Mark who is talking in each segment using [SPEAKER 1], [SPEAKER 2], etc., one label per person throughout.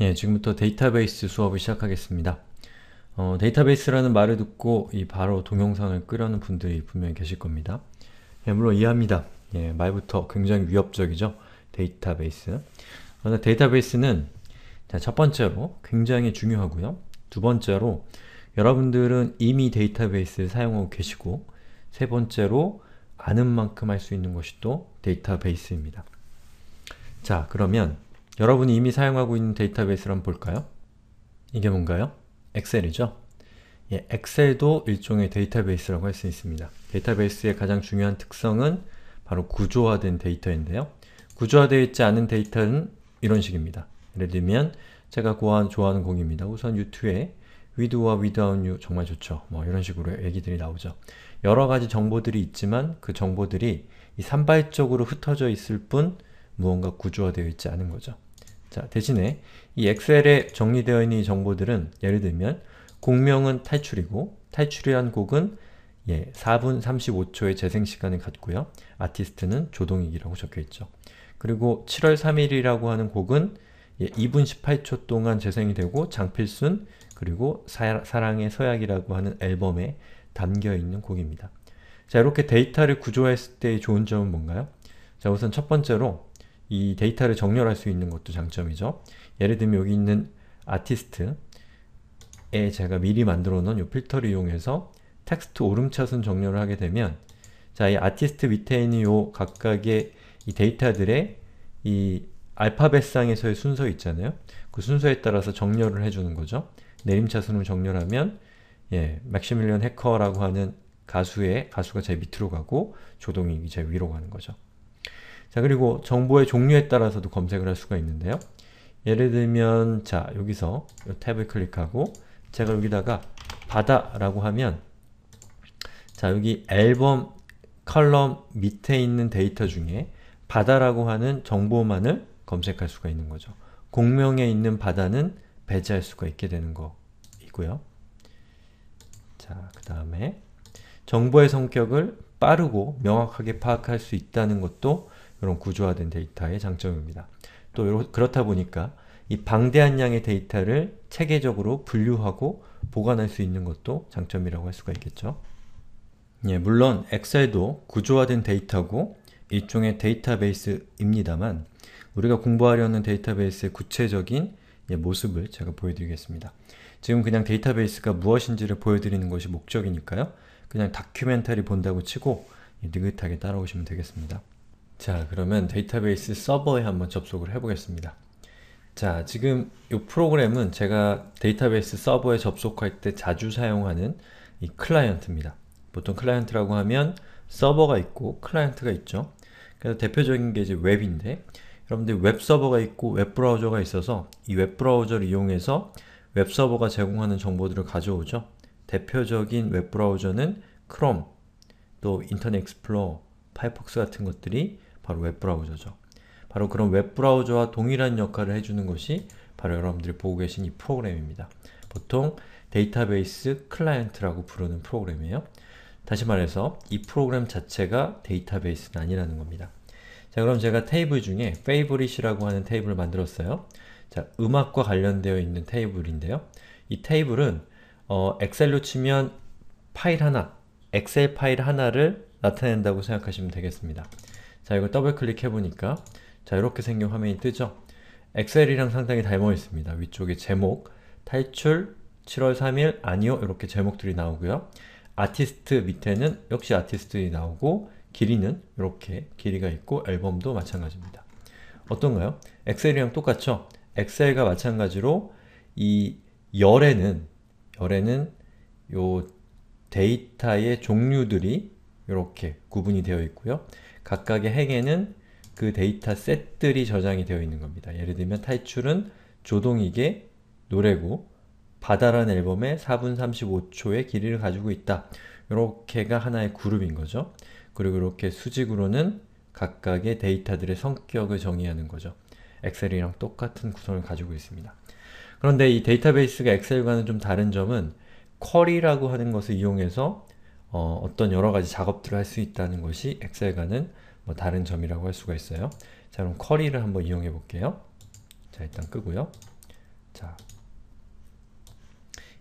[SPEAKER 1] 예, 지금부터 데이터베이스 수업을 시작하겠습니다. 어, 데이터베이스라는 말을 듣고 이 바로 동영상을 끄려는 분들이 분명히 계실 겁니다. 예, 물론 이해합니다. 예, 말부터 굉장히 위협적이죠? 데이터베이스. 그러나 데이터베이스는 자, 첫 번째로 굉장히 중요하고요. 두 번째로 여러분들은 이미 데이터베이스를 사용하고 계시고 세 번째로 아는 만큼 할 수 있는 것이 또 데이터베이스입니다. 자, 그러면 여러분이 이미 사용하고 있는 데이터베이스를 한번 볼까요? 이게 뭔가요? 엑셀이죠? 예, 엑셀도 일종의 데이터베이스라고 할 수 있습니다. 데이터베이스의 가장 중요한 특성은 바로 구조화된 데이터인데요. 구조화되어 있지 않은 데이터는 이런 식입니다. 예를 들면 제가 좋아하는 곡입니다 우선 U2에 w i 위드와 위드아웃 u 정말 좋죠. 뭐 이런 식으로 얘기들이 나오죠. 여러 가지 정보들이 있지만 그 정보들이 산발적으로 흩어져 있을 뿐 무언가 구조화되어 있지 않은 거죠. 자, 대신에 이 엑셀에 정리되어 있는 이 정보들은 예를 들면 공명은 탈출이고 탈출이란 곡은 예, 4분 35초의 재생시간을 갖고요. 아티스트는 조동익이라고 적혀있죠. 그리고 7월 3일이라고 하는 곡은 예, 2분 18초 동안 재생이 되고 장필순 그리고 사, 랑의 서약이라고 하는 앨범에 담겨있는 곡입니다. 자 이렇게 데이터를 구조했을 때의 좋은 점은 뭔가요? 자 우선 첫 번째로 이 데이터를 정렬할 수 있는 것도 장점이죠. 예를 들면 여기 있는 아티스트에 제가 미리 만들어 놓은 이 필터를 이용해서 텍스트 오름차순 정렬을 하게 되면 자, 이 아티스트 밑에 있는 요 각각의 이 데이터들의 이 알파벳상에서의 순서 있잖아요. 그 순서에 따라서 정렬을 해주는 거죠. 내림차순을 정렬하면 예, 맥시밀리언 해커라고 하는 가수의 가수가 제 밑으로 가고 조동익이 제 위로 가는 거죠. 자 그리고 정보의 종류에 따라서도 검색을 할 수가 있는데요. 예를 들면 자 여기서 탭을 클릭하고 제가 여기다가 바다라고 하면 자 여기 앨범 컬럼 밑에 있는 데이터 중에 바다라고 하는 정보만을 검색할 수가 있는 거죠. 공명에 있는 바다는 배제할 수가 있게 되는 거이고요. 자, 그 다음에 정보의 성격을 빠르고 명확하게 파악할 수 있다는 것도 이런 구조화된 데이터의 장점입니다. 또 그렇다 보니까 이 방대한 양의 데이터를 체계적으로 분류하고 보관할 수 있는 것도 장점이라고 할 수가 있겠죠. 예, 물론 엑셀도 구조화된 데이터고 일종의 데이터베이스입니다만 우리가 공부하려는 데이터베이스의 구체적인 예, 모습을 제가 보여드리겠습니다. 지금 그냥 데이터베이스가 무엇인지를 보여드리는 것이 목적이니까요. 그냥 다큐멘터리 본다고 치고 예, 느긋하게 따라오시면 되겠습니다. 자 그러면 데이터베이스 서버에 한번 접속을 해보겠습니다. 자 지금 이 프로그램은 제가 데이터베이스 서버에 접속할 때 자주 사용하는 이 클라이언트입니다. 보통 클라이언트라고 하면 서버가 있고 클라이언트가 있죠. 그래서 대표적인 게 이제 웹인데 여러분들 웹 서버가 있고 웹 브라우저가 있어서 이 웹 브라우저를 이용해서 웹 서버가 제공하는 정보들을 가져오죠. 대표적인 웹 브라우저는 크롬, 또 인터넷 익스플로어, 파이폭스 같은 것들이 바로 웹브라우저죠. 바로 그런 웹브라우저와 동일한 역할을 해주는 것이 바로 여러분들이 보고 계신 이 프로그램입니다. 보통 데이터베이스 클라이언트라고 부르는 프로그램이에요. 다시 말해서 이 프로그램 자체가 데이터베이스는 아니라는 겁니다. 자 그럼 제가 테이블 중에 favorite이라고 하는 테이블을 만들었어요. 자 음악과 관련되어 있는 테이블인데요. 이 테이블은 어, 엑셀로 치면 파일 하나, 엑셀 파일 하나를 나타낸다고 생각하시면 되겠습니다. 자 이걸 더블 클릭해 보니까 자 이렇게 생긴 화면이 뜨죠? 엑셀이랑 상당히 닮아 있습니다. 위쪽에 제목, 탈출, 7월 3일, 아니요 이렇게 제목들이 나오고요. 아티스트 밑에는 역시 아티스트들이 나오고 길이는 이렇게 길이가 있고 앨범도 마찬가지입니다. 어떤가요? 엑셀이랑 똑같죠? 엑셀과 마찬가지로 이 열에는 열에는 요 데이터의 종류들이 이렇게 구분이 되어 있고요. 각각의 행에는 그 데이터 셋들이 저장이 되어 있는 겁니다. 예를 들면 탈출은 조동익의 노래고 바다란 앨범의 4분 35초의 길이를 가지고 있다. 이렇게가 하나의 그룹인 거죠. 그리고 이렇게 수직으로는 각각의 데이터들의 성격을 정의하는 거죠. 엑셀이랑 똑같은 구성을 가지고 있습니다. 그런데 이 데이터베이스가 엑셀과는 좀 다른 점은 쿼리라고 하는 것을 이용해서 어, 어떤 여러 가지 작업들을 할 수 있다는 것이 엑셀과는 뭐 다른 점이라고 할 수가 있어요. 자 그럼 쿼리를 한번 이용해 볼게요. 자 일단 끄고요. 자,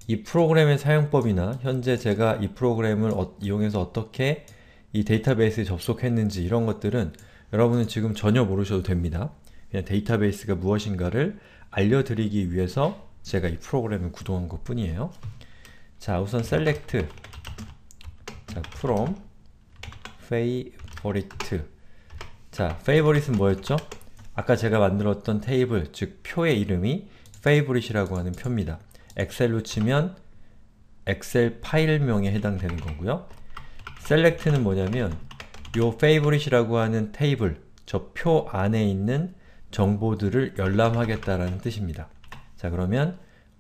[SPEAKER 1] 이 프로그램의 사용법이나 현재 제가 이 프로그램을 어, 이용해서 어떻게 이 데이터베이스에 접속했는지 이런 것들은 여러분은 지금 전혀 모르셔도 됩니다. 그냥 데이터베이스가 무엇인가를 알려드리기 위해서 제가 이 프로그램을 구동한 것 뿐이에요. 자 우선 셀렉트 자, from favorite 자, favorite은 뭐였죠? 아까 제가 만들었던 테이블, 즉 표의 이름이 favorite이라고 하는 표입니다. 엑셀로 치면 엑셀 파일명에 해당되는 거고요. select는 뭐냐면 요 favorite이라고 하는 테이블, 저 표 안에 있는 정보들을 열람하겠다라는 뜻입니다. 자 그러면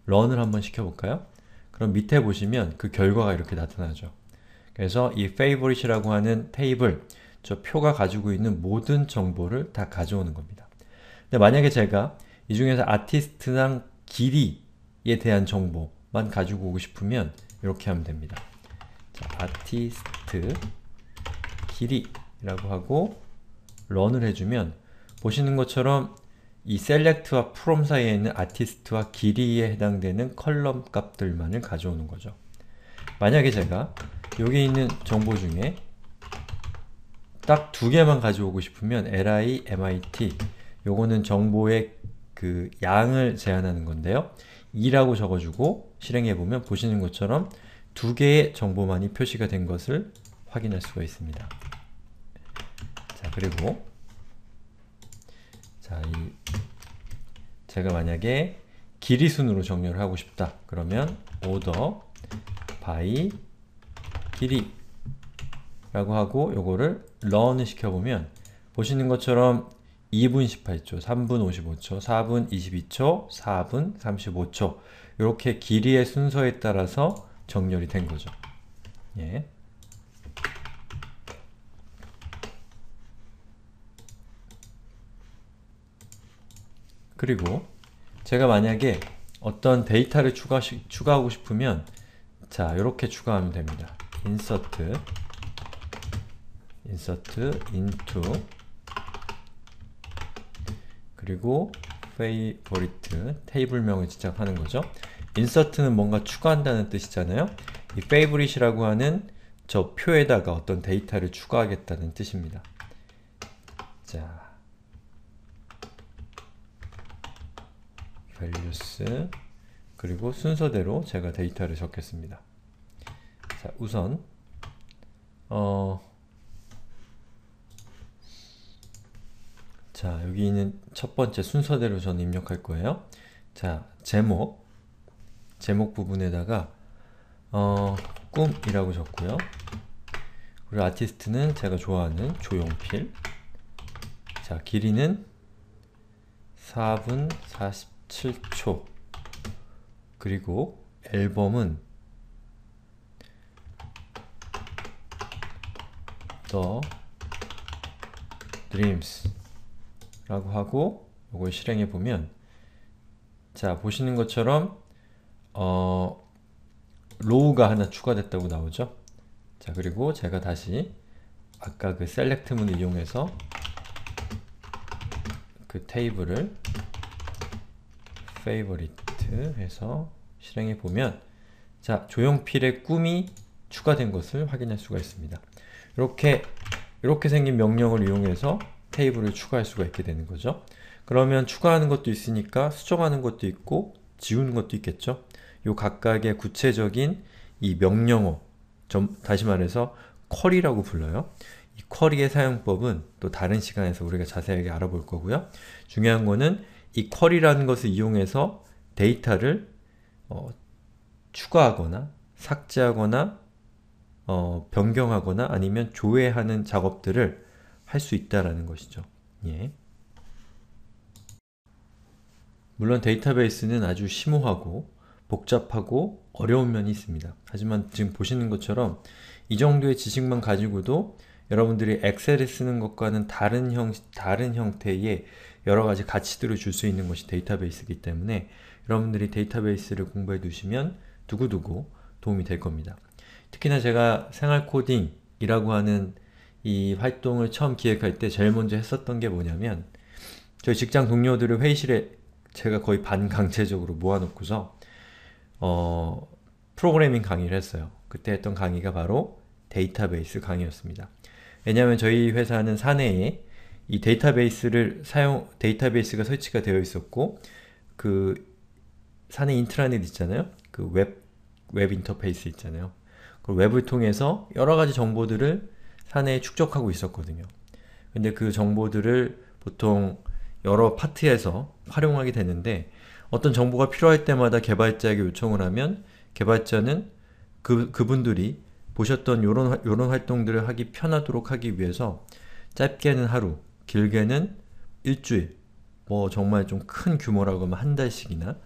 [SPEAKER 1] run을 한번 시켜볼까요? 그럼 밑에 보시면 그 결과가 이렇게 나타나죠. 그래서 이 favorite이라고 하는 테이블, 저 표가 가지고 있는 모든 정보를 다 가져오는 겁니다. 근데 만약에 제가 이 중에서 아티스트랑 길이에 대한 정보만 가지고 오고 싶으면 이렇게 하면 됩니다. 자, 아티스트 길이라고 하고 r u n 을 해주면 보시는 것처럼 이 select와 from 사이에 있는 아티스트와 길이에 해당되는 컬럼 값들만을 가져오는 거죠. 만약에 제가 여기 있는 정보 중에 딱 두 개만 가져오고 싶으면 li, mit 요거는 정보의 그 양을 제한하는 건데요. 2라고 적어주고 실행해보면 보시는 것처럼 두 개의 정보만이 표시가 된 것을 확인할 수가 있습니다. 자, 그리고 자, 이 제가 만약에 길이 순으로 정렬을 하고 싶다. 그러면 order by 길이 라고 하고 요거를 런 시켜보면 보시는 것처럼 2분 18초, 3분 55초, 4분 22초, 4분 35초 이렇게 길이의 순서에 따라서 정렬이 된 거죠. 예. 그리고 제가 만약에 어떤 데이터를 추가 추가하고 싶으면 자 이렇게 추가하면 됩니다. 인서트 인서트 into 그리고 favorite 테이블명을 지적하는 거죠. 인서트는 뭔가 추가한다는 뜻이잖아요. 이 favorite이라고 하는 저 표에다가 어떤 데이터를 추가하겠다는 뜻입니다. 자, values 그리고 순서대로 제가 데이터를 적겠습니다. 자, 우선 어 자, 여기 있는 첫 번째 순서대로 저는 입력할 거예요. 자, 제목 제목 부분에다가 어, 꿈이라고 적고요. 그리고 아티스트는 제가 좋아하는 조용필 자, 길이는 4분 47초 그리고 앨범은 the dreams 라고 하고 이걸 실행해 보면 자 보시는 것처럼 어 로우가 하나 추가됐다고 나오죠 자 그리고 제가 다시 아까 그셀렉트문을 이용해서 그 테이블을 favorite 해서 실행해 보면 자 조용필의 꿈이 추가된 것을 확인할 수가 있습니다 이렇게 이렇게 생긴 명령을 이용해서 테이블을 추가할 수가 있게 되는 거죠. 그러면 추가하는 것도 있으니까 수정하는 것도 있고 지우는 것도 있겠죠. 요 각각의 구체적인 이 명령어, 점, 다시 말해서 쿼리라고 불러요. 이 쿼리의 사용법은 또 다른 시간에서 우리가 자세하게 알아볼 거고요. 중요한 거는 이 쿼리라는 것을 이용해서 데이터를 어, 추가하거나 삭제하거나 어, 변경하거나 아니면 조회하는 작업들을 할 수 있다라는 것이죠. 예. 물론 데이터베이스는 아주 심오하고 복잡하고 어려운 면이 있습니다. 하지만 지금 보시는 것처럼 이 정도의 지식만 가지고도 여러분들이 엑셀을 쓰는 것과는 다른, 형, 다른 형태의 여러 가지 가치들을 줄 수 있는 것이 데이터베이스이기 때문에 여러분들이 데이터베이스를 공부해 두시면 두고두고 도움이 될 겁니다. 특히나 제가 생활코딩이라고 하는 이 활동을 처음 기획할 때 제일 먼저 했었던 게 뭐냐면 저희 직장 동료들을 회의실에 제가 거의 반강제적으로 모아놓고서 어, 프로그래밍 강의를 했어요. 그때 했던 강의가 바로 데이터베이스 강의였습니다. 왜냐하면 저희 회사는 사내에 이 데이터베이스를 사용, 데이터베이스가 설치가 되어 있었고 그 사내 인트라넷 있잖아요? 그 웹, 웹 인터페이스 있잖아요. 그 웹을 통해서 여러 가지 정보들을 사내에 축적하고 있었거든요. 근데 그 정보들을 보통 여러 파트에서 활용하게 되는데 어떤 정보가 필요할 때마다 개발자에게 요청을 하면 개발자는 그, 그분들이 보셨던 요런, 요런 활동들을 하기 편하도록 하기 위해서 짧게는 하루, 길게는 일주일, 뭐 정말 좀 큰 규모라고 하면 한 달씩이나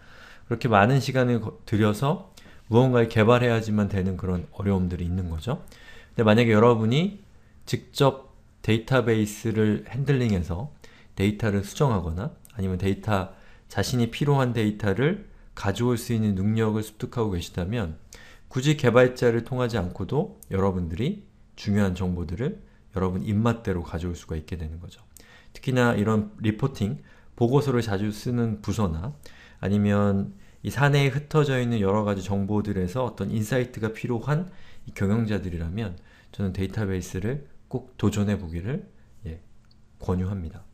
[SPEAKER 1] 그렇게 많은 시간을 들여서 무언가를 개발해야지만 되는 그런 어려움들이 있는 거죠. 근데 만약에 여러분이 직접 데이터베이스를 핸들링해서 데이터를 수정하거나 아니면 데이터 자신이 필요한 데이터를 가져올 수 있는 능력을 습득하고 계시다면 굳이 개발자를 통하지 않고도 여러분들이 중요한 정보들을 여러분 입맛대로 가져올 수가 있게 되는 거죠. 특히나 이런 리포팅, 보고서를 자주 쓰는 부서나 아니면 이 사내에 흩어져 있는 여러 가지 정보들에서 어떤 인사이트가 필요한 경영자들이라면 저는 데이터베이스를 꼭 도전해 보기를 예, 권유합니다.